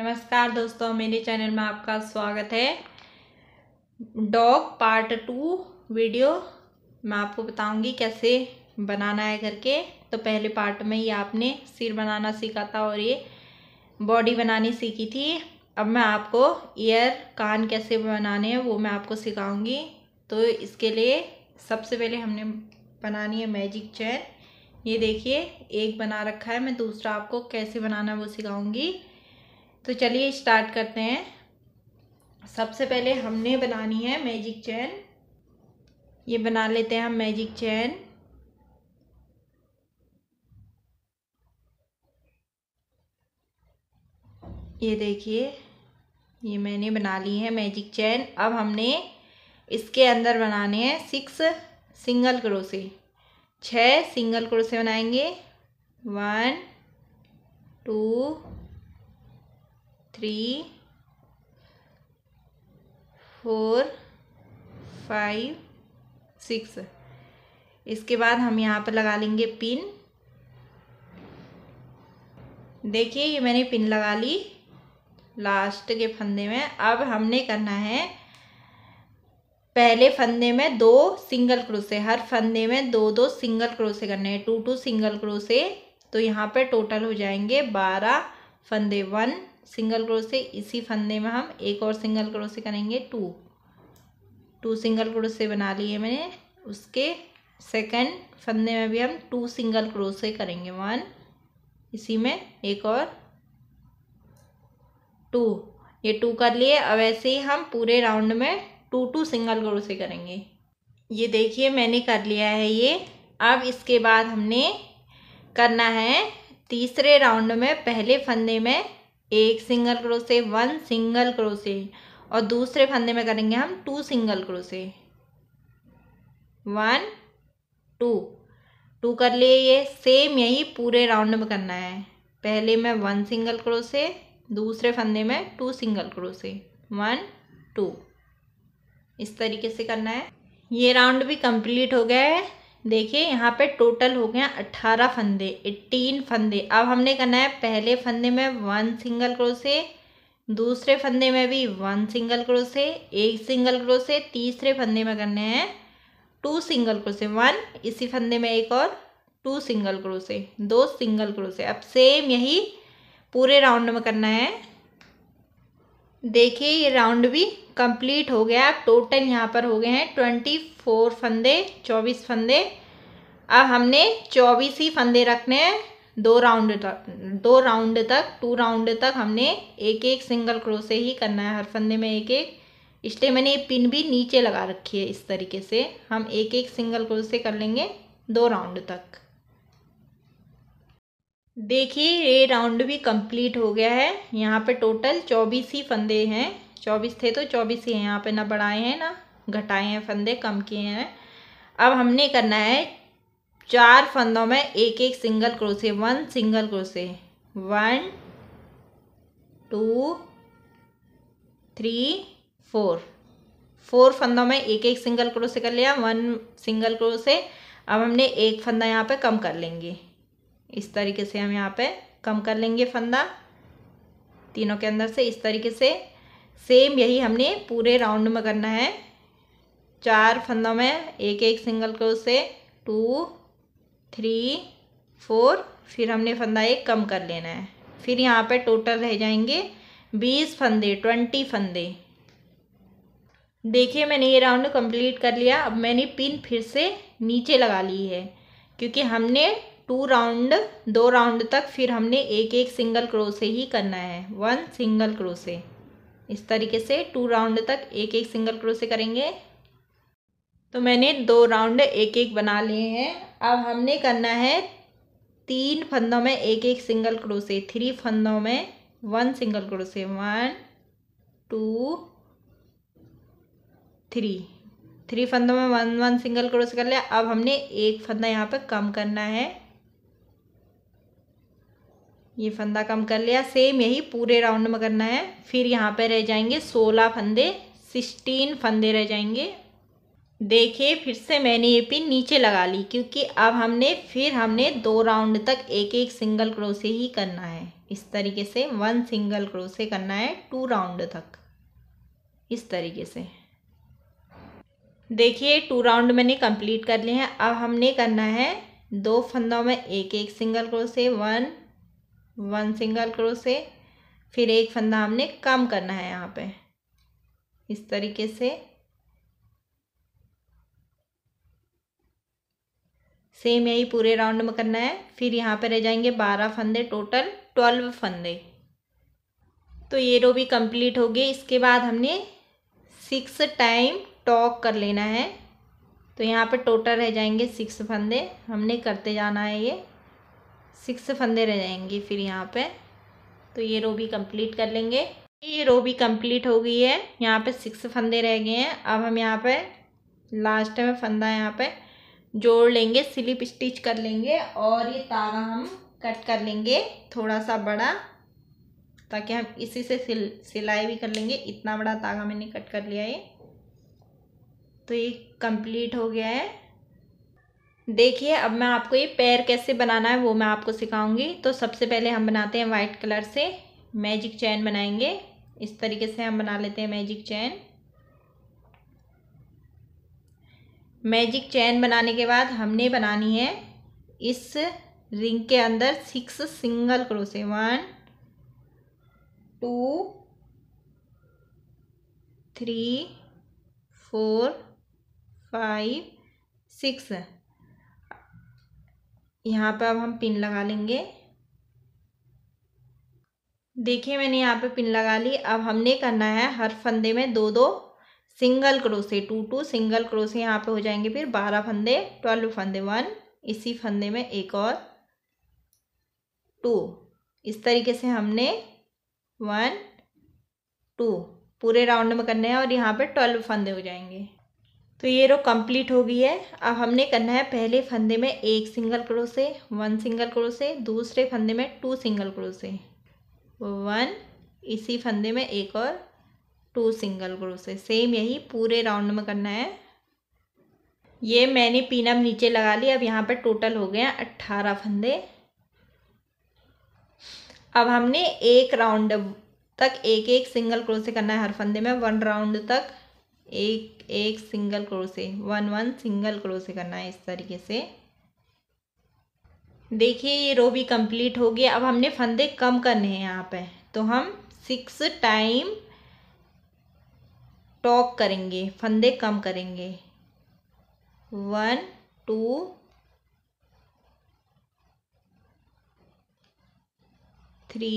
नमस्कार दोस्तों मेरे चैनल में आपका स्वागत है डॉग पार्ट टू वीडियो मैं आपको बताऊंगी कैसे बनाना है करके तो पहले पार्ट में ही आपने सिर बनाना सीखा था और ये बॉडी बनानी सीखी थी अब मैं आपको ईयर कान कैसे बनाने हैं वो मैं आपको सिखाऊंगी तो इसके लिए सबसे पहले हमने बनानी है मैजिक चेयर ये देखिए एक बना रखा है मैं दूसरा आपको कैसे बनाना है वो सिखाऊंगी तो चलिए स्टार्ट करते हैं सबसे पहले हमने बनानी है मैजिक चैन ये बना लेते हैं हम मैजिक चैन ये देखिए ये मैंने बना ली है मैजिक चैन अब हमने इसके अंदर बनाने हैं सिक्स सिंगल क्रोसे छः सिंगल क्रोसे बनाएंगे one two three four five six इसके बाद हम यहाँ पर लगा लेंगे पिन देखिए ये मैंने पिन लगा ली लास्ट के फंदे में अब हमने करना है पहले फंदे में दो सिंगल क्रोसे हर फंदे में दो दो सिंगल क्रोसे करने हैं टू टू सिंगल क्रोसे तो यहाँ पर टोटल हो जाएंगे बारह फंदे वन सिंगल क्रोसे इसी फंदे में हम एक और सिंगल क्रोसे करेंगे टू टू सिंगल क्रोसे बना लिए मैंने उसके सेकंड फंदे में भी हम टू सिंगल क्रोसे करेंगे वन इसी में एक और टू ये टू कर लिए अब ऐसे ही हम पूरे राउंड में टू टू सिंगल क्रोसे करेंगे ये देखिए मैंने कर लिया है ये अब इसके बाद हमने करना है तीसरे राउंड में पहले फंदे में एक single crochet one single crochet और दूसरे फंदे में करेंगे हम two single crochet one two two कर लिए ये सेम यही पूरे राउंड में करना है पहले में वन सिंगल क्रोसे दूसरे फंदे में two single crochet one two इस तरीके से करना है ये राउंड भी कंप्लीट हो गया है देखिए यहाँ पे टोटल हो गया अट्ठारह फंदे एट्टीन फंदे अब हमने करना है पहले फंदे में वन सिंगल क्रोसे दूसरे फंदे में भी वन सिंगल क्रोसे एक सिंगल क्रोसे तीसरे फंदे में करने हैं टू सिंगल क्रोसे वन इसी फंदे में एक और टू सिंगल क्रोसे दो सिंगल क्रोसे अब सेम यही पूरे राउंड में करना है देखिए ये राउंड भी कंप्लीट हो गया टोटल यहाँ पर हो गए हैं ट्वेंटी फोर फंदे चौबीस फंदे अब हमने चौबीस ही फंदे रखने हैं दो राउंड तक दो राउंड तक टू राउंड तक हमने एक एक सिंगल क्रोसे ही करना है हर फंदे में एक एक इसलिए मैंने ये पिन भी नीचे लगा रखी है इस तरीके से हम एक एक सिंगल क्रोसे कर लेंगे दो राउंड तक देखिए ये राउंड भी कंप्लीट हो गया है यहाँ पे टोटल चौबीस ही फंदे हैं चौबीस थे तो चौबीस ही हैं यहाँ पे ना बढ़ाए हैं ना घटाए हैं फंदे कम किए हैं अब हमने करना है चार फंदों में एक एक single crochet one single crochet one two three four four फंदों में एक एक सिंगल क्रोसे कर लिया वन सिंगल क्रोसे अब हमने एक फंदा यहाँ पे कम कर लेंगे इस तरीके से हम यहाँ पे कम कर लेंगे फंदा तीनों के अंदर से इस तरीके से सेम यही हमने पूरे राउंड में करना है चार फंदों में एक एक single crochet two three four फिर हमने फंदा एक कम कर लेना है फिर यहाँ पे टोटल रह जाएंगे बीस फंदे ट्वेंटी फंदे देखिए मैंने ये राउंड कंप्लीट कर लिया अब मैंने पिन फिर से नीचे लगा ली है क्योंकि हमने टू राउंड दो राउंड तक फिर हमने एक एक सिंगल क्रो से ही करना है वन सिंगल क्रो से इस तरीके से टू राउंड तक एक एक सिंगल क्रोसे करेंगे तो मैंने दो राउंड एक एक बना लिए हैं अब हमने करना है तीन फंदों में एक एक सिंगल क्रोसे थ्री फंदों में one single crochet one two three three फंदों में वन वन सिंगल क्रोसे कर लिया अब हमने एक फंदा यहाँ पर कम करना है ये फंदा कम कर लिया सेम यही पूरे राउंड में करना है फिर यहाँ पे रह जाएंगे सोलह फंदे सिक्सटीन फंदे रह जाएंगे देखिए फिर से मैंने ये पिन नीचे लगा ली क्योंकि अब हमने फिर हमने दो राउंड तक एक एक सिंगल क्रोसे ही करना है इस तरीके से वन सिंगल क्रोसे करना है टू राउंड तक इस तरीके से देखिए टू राउंड मैंने कंप्लीट कर लिए हैं अब हमने करना है दो फंदों में एक एक single crochet one one single crochet फिर एक फंदा हमने कम करना है यहाँ पे इस तरीके से सेम यही पूरे राउंड में करना है फिर यहाँ पे रह जाएंगे बारह फंदे टोटल ट्वेल्व फंदे तो ये रो भी कंप्लीट हो गई इसके बाद हमने सिक्स टाइम टॉक कर लेना है तो यहाँ पे टोटल रह जाएंगे सिक्स फंदे हमने करते जाना है ये सिक्स फंदे रह जाएंगे फिर यहाँ पे तो ये रो भी कंप्लीट कर लेंगे ये रो भी कंप्लीट हो गई है यहाँ पे सिक्स फंदे रह गए हैं अब हम यहाँ पे लास्ट में फंदा यहाँ पे जोड़ लेंगे स्लिप स्टिच कर लेंगे और ये तागा हम कट कर लेंगे थोड़ा सा बड़ा ताकि हम इसी से सिल सिलाई भी कर लेंगे इतना बड़ा तागा मैंने कट कर लिया है तो ये कंप्लीट हो गया है देखिए अब मैं आपको ये पैर कैसे बनाना है वो मैं आपको सिखाऊंगी तो सबसे पहले हम बनाते हैं वाइट कलर से मैजिक चैन बनाएंगे इस तरीके से हम बना लेते हैं मैजिक चैन मैजिक चैन बनाने के बाद हमने बनानी है इस रिंग के अंदर six single crochet one two three four five six यहाँ पर अब हम पिन लगा लेंगे देखिए मैंने यहाँ पे पिन लगा ली अब हमने करना है हर फंदे में दो दो single crochet two two single crochet यहाँ पे हो जाएंगे फिर बारह फंदे ट्वेल्व फंदे वन इसी फंदे में एक और टू इस तरीके से हमने वन टू पूरे राउंड में करने हैं और यहाँ पे ट्वेल्व फंदे हो जाएंगे तो ये रो कंप्लीट हो गई है अब हमने करना है पहले फंदे में एक single crochet one single crochet दूसरे फंदे में टू सिंगल क्रोसे वन इसी फंदे में एक और टू सिंगल क्रोसे सेम यही पूरे राउंड में करना है ये मैंने पीनम नीचे लगा ली अब यहाँ पर टोटल हो गए अट्ठारह फंदे अब हमने एक राउंड तक एक एक सिंगल क्रोसे करना है हर फंदे में वन राउंड तक एक एक single crochet one one single crochet करना है इस तरीके से देखिए ये रो भी कंप्लीट हो गया अब हमने फंदे कम करने हैं यहाँ पे तो हम सिक्स टाइम टॉक करेंगे फंदे कम करेंगे one two three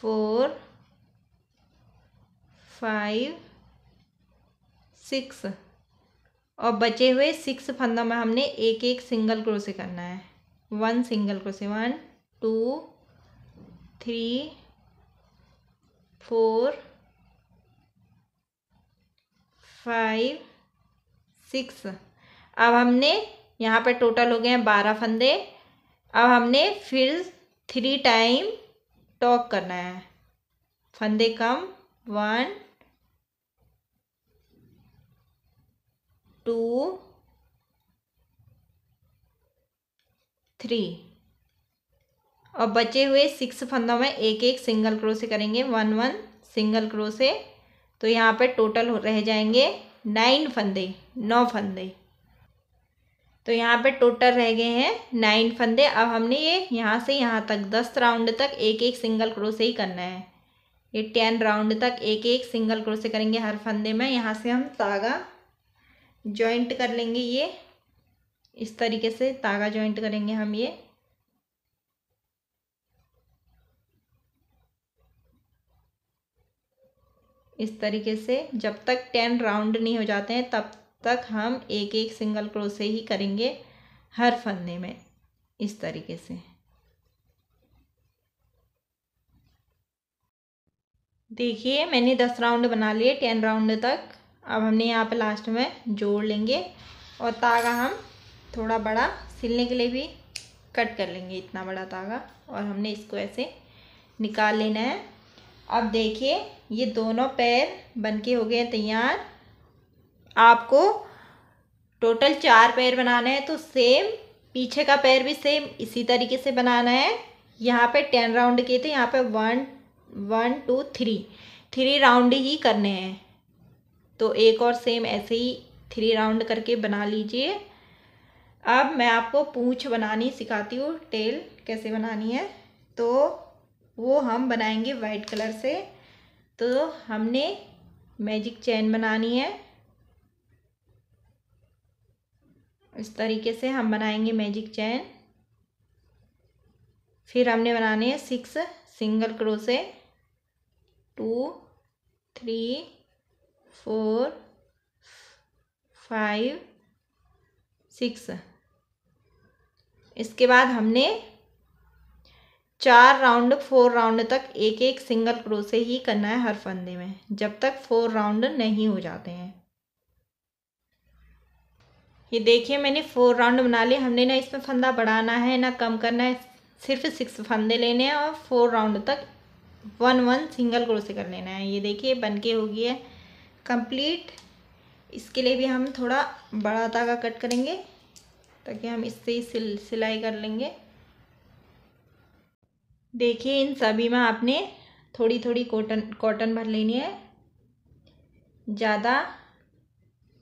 four five six और बचे हुए सिक्स फंदों में हमने एक एक सिंगल क्रोसे करना है one single crochet one two three four five six अब हमने यहाँ पर टोटल हो गए हैं बारह फंदे अब हमने फिर थ्री टाइम टॉक करना है फंदे कम वन टू थ्री और बचे हुए सिक्स फंदों में एक एक सिंगल क्रो से करेंगे वन वन सिंगल क्रो से तो यहाँ पे टोटल रह जाएंगे नाइन फंदे नौ फंदे तो यहाँ पे टोटल रह गए हैं नाइन फंदे अब हमने ये यहाँ से यहाँ तक दस राउंड तक एक एक सिंगल क्रो से ही करना है ये टेन राउंड तक एक एक सिंगल क्रो से करेंगे हर फंदे में यहाँ से हम तागा जॉइंट कर लेंगे ये इस तरीके से तागा जॉइंट करेंगे हम ये इस तरीके से जब तक टेन राउंड नहीं हो जाते हैं तब तक हम एक एक सिंगल क्रोसे ही करेंगे हर फंदे में इस तरीके से देखिए मैंने दस राउंड बना लिए टेन राउंड तक अब हमने यहाँ पे लास्ट में जोड़ लेंगे और तागा हम थोड़ा बड़ा सिलने के लिए भी कट कर लेंगे इतना बड़ा तागा और हमने इसको ऐसे निकाल लेना है अब देखिए ये दोनों पैर बनके हो गए तैयार आपको टोटल चार पैर बनाना है तो सेम पीछे का पैर भी सेम इसी तरीके से बनाना है यहाँ पे टेन राउंड किए थे यहाँ पे one one two three three round ही करने हैं तो एक और सेम ऐसे ही थ्री राउंड करके बना लीजिए अब मैं आपको पूछ बनानी सिखाती हूँ टेल कैसे बनानी है तो वो हम बनाएंगे वाइट कलर से तो हमने मैजिक चैन बनानी है इस तरीके से हम बनाएंगे मैजिक चैन फिर हमने बनानी है six single crochet two three four five six इसके बाद हमने चार राउंड फोर राउंड तक एक एक सिंगल क्रो से ही करना है हर फंदे में जब तक फोर राउंड नहीं हो जाते हैं ये देखिए मैंने फोर राउंड बना लिए हमने ना इसमें फंदा बढ़ाना है ना कम करना है सिर्फ सिक्स फंदे लेने हैं और फोर राउंड तक one one single crochet कर लेना है ये देखिए बन के हो गई है कंप्लीट इसके लिए भी हम थोड़ा बड़ा धागा कट करेंगे ताकि हम इससे ही सिल सिलाई कर लेंगे देखिए इन सभी में आपने थोड़ी थोड़ी कॉटन कॉटन भर लेनी है ज़्यादा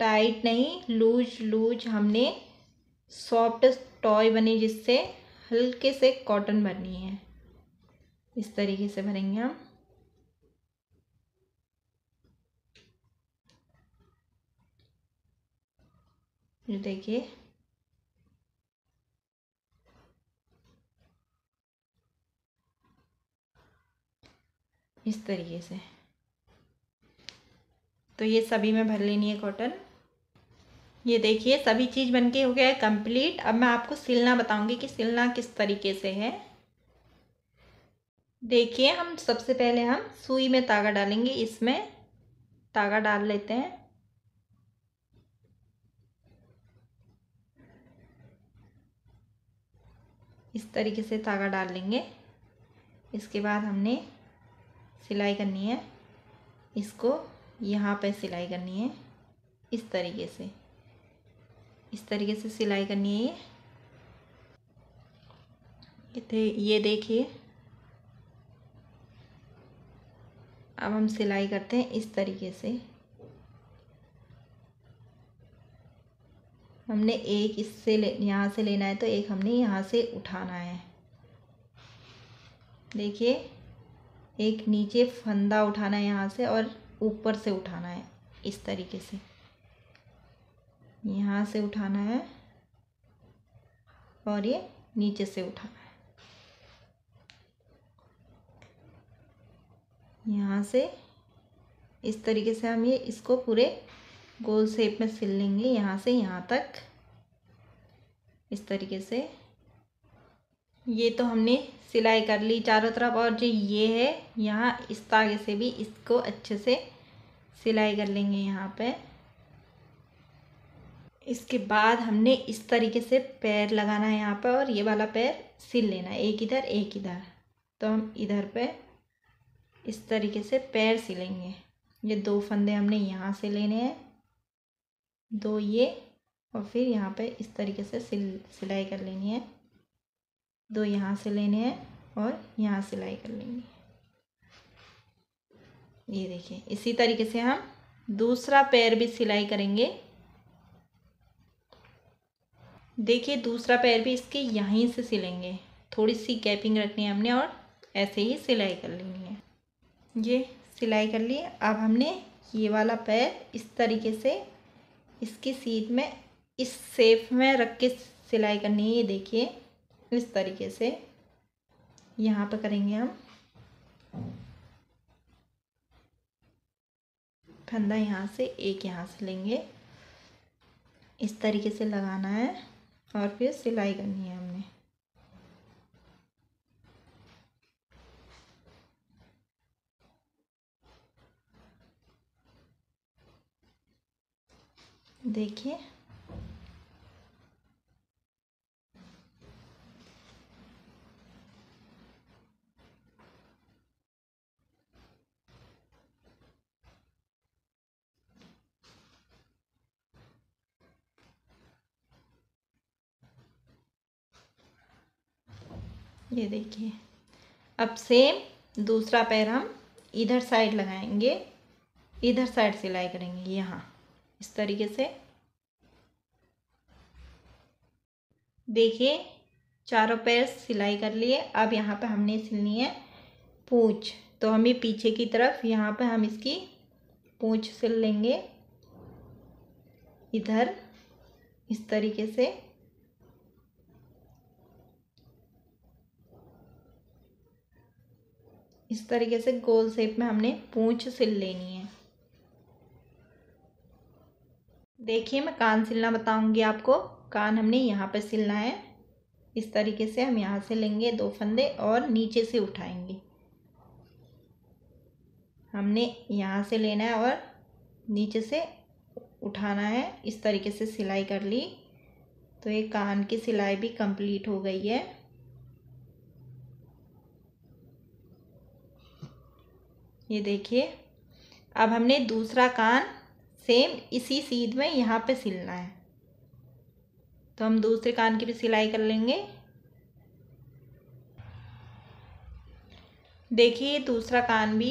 टाइट नहीं लूज लूज हमने सॉफ्ट टॉय बने जिससे हल्के से कॉटन भरनी है इस तरीके से भरेंगे हम ये देखिए इस तरीके से तो ये सभी में भर लेनी है कॉटन ये देखिए सभी चीज़ बनके हो गया है कंप्लीट अब मैं आपको सिलना बताऊंगी कि सिलना किस तरीके से है देखिए हम सबसे पहले हम सुई में तागा डालेंगे इसमें तागा डाल लेते हैं इस तरीके से तागा डाल लेंगे इसके बाद हमने सिलाई करनी है इसको यहाँ पे सिलाई करनी है इस तरीके से इस तरीके से सिलाई करनी है ये ये देखिए अब हम सिलाई करते हैं इस तरीके से हमने एक इससे ले यहाँ से लेना है तो एक हमने यहाँ से उठाना है देखिए एक नीचे फंदा उठाना है यहाँ से और ऊपर से उठाना है इस तरीके से यहाँ से उठाना है और ये नीचे से उठाना है यहाँ से इस तरीके से हम ये इसको पूरे गोल शेप में सिल लेंगे यहाँ से यहाँ तक इस तरीके से ये तो हमने सिलाई कर ली चारों तरफ और जो ये है यहाँ इस तागे से भी इसको अच्छे से सिलाई कर लेंगे यहाँ पे इसके बाद हमने इस तरीके से पैर लगाना है यहाँ पर और ये वाला पैर सिल लेना एक इधर एक इधर तो हम इधर पे इस तरीके से पैर सिलेंगे ये दो फंदे हमने यहाँ से लेने हैं दो ये और फिर यहाँ पे इस तरीके से सिल सिलाई कर लेनी है दो यहाँ से लेने हैं और यहाँ सिलाई कर लेनी है ये देखिए इसी तरीके से हम दूसरा पैर भी सिलाई करेंगे देखिए दूसरा पैर भी इसके यहीं से सिलेंगे थोड़ी सी गैपिंग रखनी है हमने और ऐसे ही सिलाई कर लेनी है ये सिलाई कर ली अब हमने ये वाला पैर इस तरीके से इसकी सीध में इस सेप में रख के सिलाई करनी है ये देखिए इस तरीके से यहाँ पर करेंगे हम फंदा यहाँ से एक यहाँ से लेंगे इस तरीके से लगाना है और फिर सिलाई करनी है हमें देखिए ये देखिए अब सेम दूसरा पैर हम इधर साइड लगाएंगे इधर साइड सिलाई करेंगे यहाँ इस तरीके से देखिए चारों पैर सिलाई कर लिए अब यहाँ पे हमने सिलनी है पूछ तो हमें पीछे की तरफ यहाँ पे हम इसकी पूछ सिल लेंगे इधर इस तरीके से इस तरीके से गोल शेप में हमने पूछ सिल लेनी है देखिए मैं कान सिलना बताऊंगी आपको कान हमने यहाँ पर सिलना है इस तरीके से हम यहाँ से लेंगे दो फंदे और नीचे से उठाएंगे हमने यहाँ से लेना है और नीचे से उठाना है इस तरीके से सिलाई कर ली तो ये कान की सिलाई भी कंप्लीट हो गई है ये देखिए अब हमने दूसरा कान सेम इसी सीध में यहाँ पे सिलना है तो हम दूसरे कान की भी सिलाई कर लेंगे देखिए दूसरा कान भी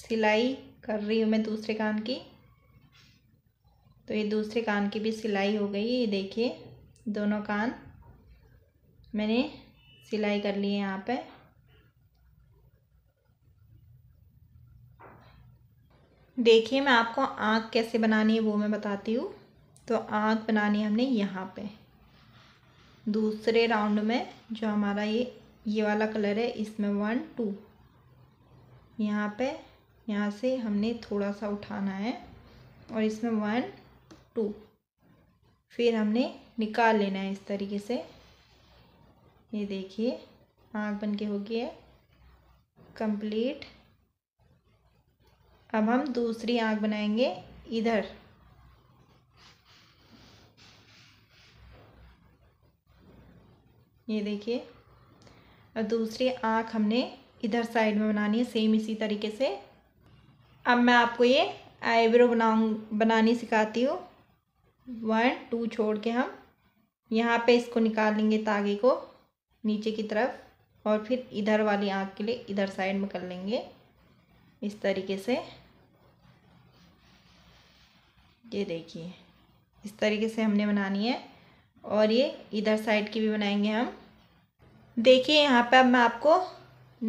सिलाई कर रही हूँ मैं दूसरे कान की तो ये दूसरे कान की भी सिलाई हो गई ये देखिए दोनों कान मैंने सिलाई कर ली है यहाँ पे देखिए मैं आपको आँख कैसे बनानी है वो मैं बताती हूँ तो आँख बनानी हमने यहाँ पे दूसरे राउंड में जो हमारा ये ये वाला कलर है इसमें वन टू यहाँ पे यहाँ से हमने थोड़ा सा उठाना है और इसमें वन टू फिर हमने निकाल लेना है इस तरीके से ये देखिए आँख बन के हो गई है कंप्लीट अब हम दूसरी आँख बनाएंगे इधर ये देखिए और दूसरी आँख हमने इधर साइड में बनानी है सेम इसी तरीके से अब मैं आपको ये आईब्रो बनाऊ बनानी सिखाती हूँ वन टू छोड़ के हम यहाँ पे इसको निकाल लेंगे तागे को नीचे की तरफ और फिर इधर वाली आँख के लिए इधर साइड में कर लेंगे इस तरीके से ये देखिए इस तरीके से हमने बनानी है और ये इधर साइड की भी बनाएंगे हम देखिए यहाँ पे अब मैं आपको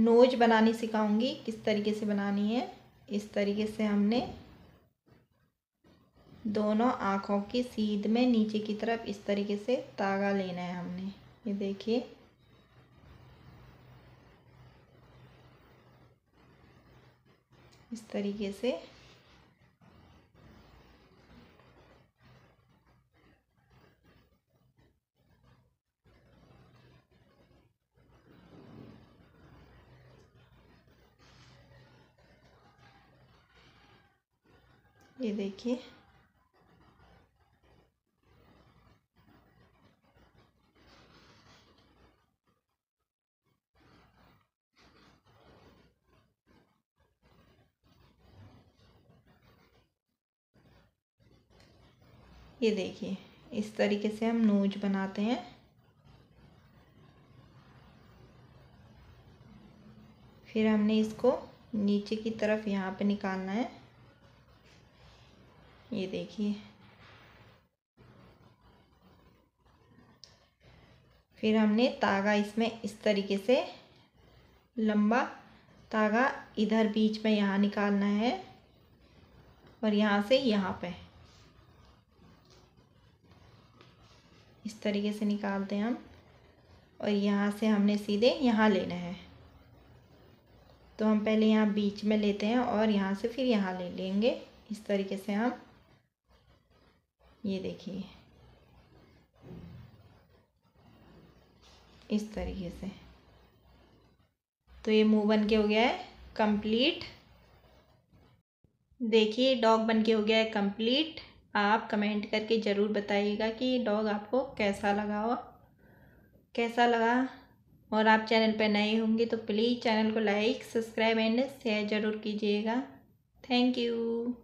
नोज बनानी सिखाऊंगी किस तरीके से बनानी है इस तरीके से हमने दोनों आँखों की सीध में नीचे की तरफ इस तरीके से तागा लेना है हमने ये देखिए इस तरीके से देखिए ये देखिए इस तरीके से हम नोज बनाते हैं फिर हमने इसको नीचे की तरफ यहाँ पे निकालना है ये देखिए फिर हमने तागा इसमें इस तरीके से लंबा तागा इधर बीच में यहाँ निकालना है और यहाँ से यहाँ पे इस तरीके से निकालते हैं हम और यहाँ से हमने सीधे यहाँ लेना है तो हम पहले यहाँ बीच में लेते हैं और यहाँ से फिर यहाँ ले लेंगे इस तरीके से हम ये देखिए इस तरीके से तो ये मुंह बन के हो गया है कंप्लीट देखिए डॉग बन के हो गया है कंप्लीट आप कमेंट करके ज़रूर बताइएगा कि ये डॉग आपको कैसा लगा हो कैसा लगा और आप चैनल पर नए होंगे तो प्लीज़ चैनल को लाइक सब्सक्राइब एंड शेयर ज़रूर कीजिएगा थैंक यू